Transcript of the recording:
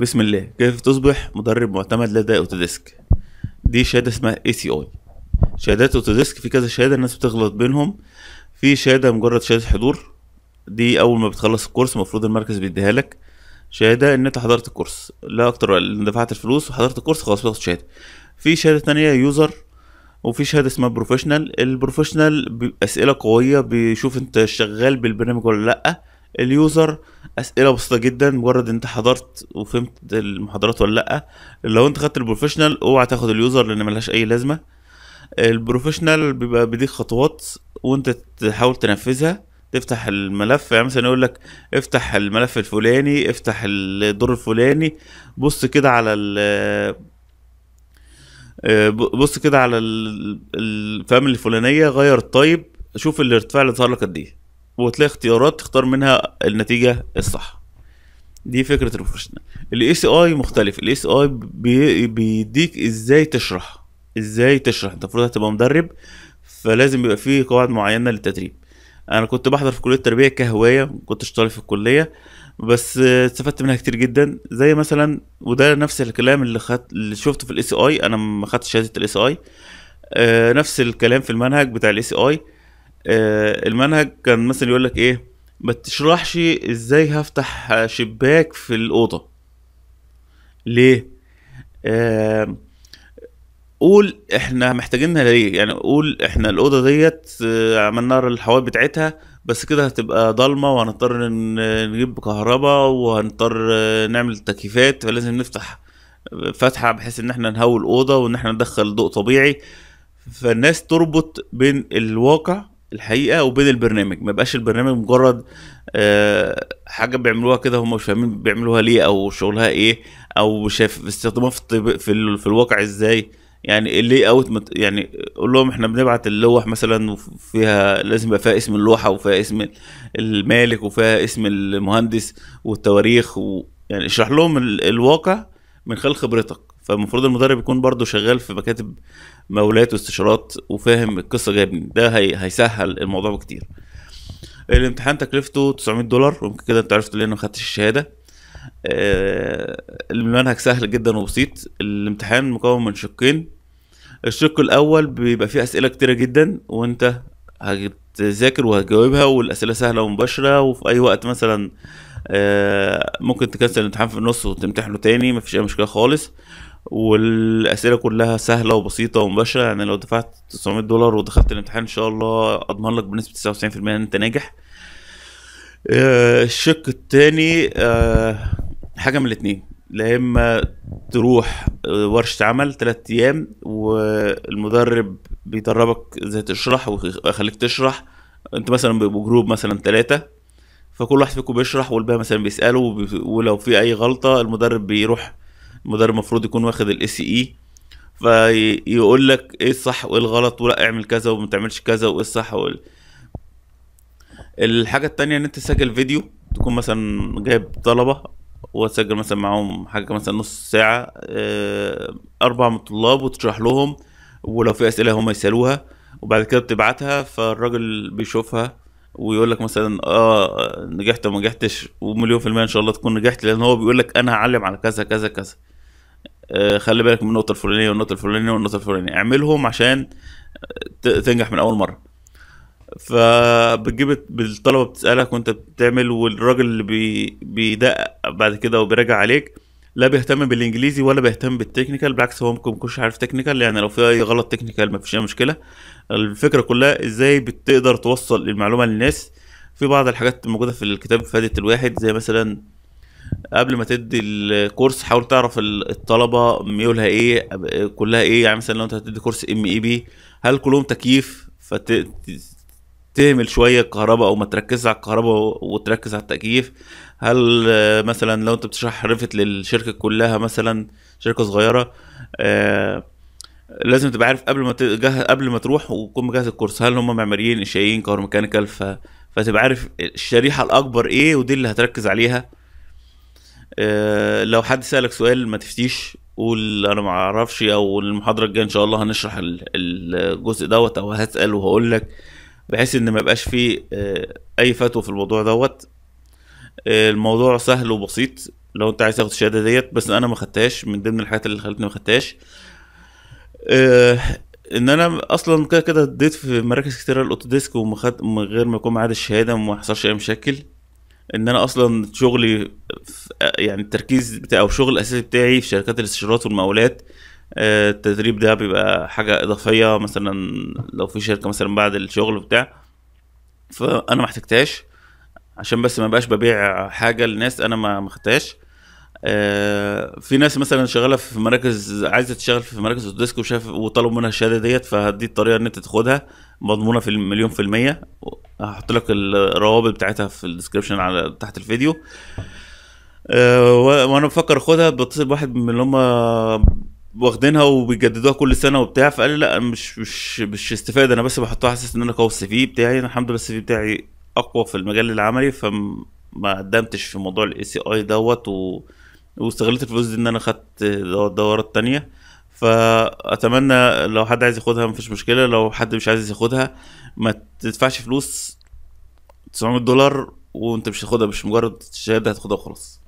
بسم الله كيف تصبح مدرب معتمد لدى اوتوديسك دي شهاده اسمها اي سي اي شهادات اوتوديسك في كذا شهاده الناس بتغلط بينهم في شهاده مجرد شهاده حضور دي اول ما بتخلص الكورس المفروض المركز بيديها لك شهاده ان انت حضرت الكورس لا اكتر ولا دفعت الفلوس وحضرت الكورس خلاص بتاخد شهاده في شهاده تانية يوزر وفي شهاده اسمها بروفيشنال البروفيشنال اسئله قويه بيشوف انت شغال بالبرنامج ولا لا اليوزر اسئله بسيطه جدا مجرد انت حضرت وفهمت المحاضرات ولا لا لو انت خدت البروفيشنال اوعى تاخد اليوزر لان ملهاش اي لازمه البروفيشنال بيبقى بيديك خطوات وانت تحاول تنفذها تفتح الملف يعني مثلا يقول لك افتح الملف الفلاني افتح الدور الفلاني بص كده على ال آه، بص كده على الفاميلي الفلانيه غير الطيب شوف الارتفاع اللي ظهر لك قد ايه وتلاقي اختيارات تختار منها النتيجه الصح دي فكره البروفيشنال الاي سي اي مختلف الاي سي اي بيديك ازاي تشرح ازاي تشرح انت المفروض هتبقى مدرب فلازم يبقى فيه قواعد معينه للتدريب انا كنت بحضر في كليه التربيه كهوايه كنت اشتغل في الكليه بس استفدت منها كتير جدا زي مثلا وده نفس الكلام اللي خدت اللي شفته في الاي سي اي انا ما خدتش شهاده الاي سي اي آه، نفس الكلام في المنهج بتاع الاي سي اي آه، المنهج كان مثلا يقول لك ايه ما تشرحش ازاي هفتح شباك في الاوضه ليه آه قول احنا محتاجينها ليه يعني قول احنا الاوضه ديت آه، عملنا الحوائط بتاعتها بس كده هتبقى ضلمه وهنضطر نجيب كهرباء وهنضطر نعمل تكييفات فلازم نفتح فتحه بحيث ان احنا نهوي الاوضه وان احنا ندخل ضوء طبيعي فالناس تربط بين الواقع الحقيقه وبين البرنامج ما يبقاش البرنامج مجرد أه حاجه بيعملوها كده هم مش فاهمين بيعملوها ليه او شغلها ايه او شايف استخدامها في الطب في, ال... في الواقع ازاي يعني اللي اوت مت يعني قول لهم احنا بنبعت اللوح مثلا وفيها لازم يبقى فيها اسم اللوحه وفيها اسم المالك وفيها اسم المهندس والتواريخ و يعني اشرح لهم ال... الواقع من خلال خبرتك فالمفروض المدرب يكون برضه شغال في مكاتب مولات واستشارات وفاهم القصه جايه منين ده هي... هيسهل الموضوع بكتير الامتحان تكلفته 900 دولار وممكن كده انت عرفت ليه ما خدتش الشهاده آه المنهج سهل جدا وبسيط الامتحان مكون من شقين الشق الاول بيبقى فيه اسئله كتيره جدا وانت هتذاكر وهتجاوبها والاسئله سهله ومباشره وفي اي وقت مثلا آه ممكن تكسل الامتحان في النص وتمتحنه تاني مفيش اي مشكله خالص والاسئله كلها سهله وبسيطه ومباشره يعني لو دفعت 900 دولار ودخلت الامتحان ان شاء الله اضمن لك بنسبه 99% ان انت ناجح آه، الشق الثاني آه، حاجه من الاتنين لا اما تروح آه، ورشه عمل ثلاث ايام والمدرب بيدربك ازاي تشرح ويخليك تشرح انت مثلا بيبقوا جروب مثلا ثلاثه فكل واحد فيكم بيشرح والباقي مثلا بيساله ولو في اي غلطه المدرب بيروح المدرب المفروض يكون واخد الاس اي e، فيقول لك ايه الصح وايه الغلط ولا اعمل كذا وما تعملش كذا وايه الصح وايه الحاجه التانية ان انت تسجل فيديو تكون مثلا جايب طلبه وتسجل مثلا معاهم حاجه مثلا نص ساعه آه، اربع من الطلاب وتشرح لهم ولو في اسئله هم يسالوها وبعد كده بتبعتها فالراجل بيشوفها ويقول لك مثلا اه نجحت وما نجحتش ومليون في الميه ان شاء الله تكون نجحت لان هو بيقول لك انا هعلم على كذا كذا كذا آه، خلي بالك من النقطه الفلانيه والنقطه الفلانيه والنقطه الفلانيه اعملهم عشان تنجح من اول مره فبتجيب الطلبه بتسالك وانت بتعمل والراجل اللي بي بيدقق بعد كده وبيراجع عليك لا بيهتم بالانجليزي ولا بيهتم بالتكنيكال بالعكس هو ممكن يكونش عارف تكنيكال يعني لو في اي غلط تكنيكال مفيش اي مشكله الفكره كلها ازاي بتقدر توصل المعلومه للناس في بعض الحاجات موجوده في الكتاب فادت الواحد زي مثلا قبل ما تدي الكورس حاول تعرف الطلبه ميولها ايه كلها ايه يعني مثلا لو انت هتدي كورس ام اي بي هل كلهم تكييف فتهمل شويه الكهرباء او ما تركزش على الكهرباء وتركز على التكييف هل مثلا لو انت بتشرح ريفت للشركه كلها مثلا شركه صغيره آه، لازم تبقى عارف قبل ما قبل ما تروح وتكون مجهز الكورس هل هم معماريين انشائيين كهروميكانيكال ف... فتبقى عارف الشريحه الاكبر ايه ودي اللي هتركز عليها آه، لو حد سالك سؤال ما تفتيش قول انا ما اعرفش او المحاضره الجايه ان شاء الله هنشرح الجزء دوت او هسال وهقول لك بحيث ان ما يبقاش فيه آه، اي فتوى في الموضوع دوت آه، الموضوع سهل وبسيط لو انت عايز تاخد الشهاده ديت بس انا ما خدتهاش من ضمن الحاجات اللي خلتني ما خدتهاش ان انا اصلا كده كده اديت في مراكز كتيره الاوتوديسك ومن غير ما يكون معاد الشهاده وما حصلش اي مشاكل ان انا اصلا شغلي يعني التركيز بتاعي او الشغل الاساسي بتاعي في شركات الاستشارات والمقاولات آه، التدريب ده بيبقى حاجه اضافيه مثلا لو في شركه مثلا بعد الشغل بتاع فانا ما احتجتهاش عشان بس ما بقاش ببيع حاجه للناس انا ما محتاج آه، في ناس مثلا شغاله في مراكز عايزه تشتغل في مراكز الديسك وشاف وطلبوا منها الشهاده ديت فدي الطريقه ان انت تاخدها مضمونه في المليون في الميه هحط لك الروابط بتاعتها في الديسكربشن على تحت الفيديو آه، وانا بفكر اخدها بتصل بواحد من اللي هم واخدينها وبيجددوها كل سنه وبتاع فقال لي لا مش مش مش استفاده انا بس بحطها حاسس ان انا قوي السي في بتاعي انا الحمد لله السي في بتاعي اقوى في المجال العملي فما قدمتش في موضوع الاي سي اي دوت و... واستغلت الفلوس دي ان انا خدت الدورات التانية فاتمنى لو حد عايز ياخدها مفيش مشكله لو حد مش عايز ياخدها ما تدفعش فلوس 900 دولار وانت مش هتاخدها مش مجرد شهاده هتاخدها وخلاص